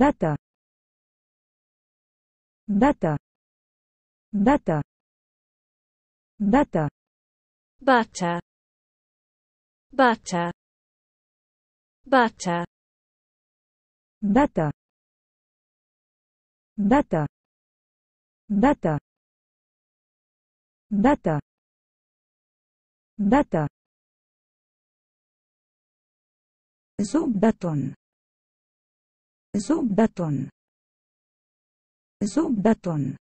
Butter. Butter. Butter. Butter. butter butter butter data data data data data button زبدة زبدة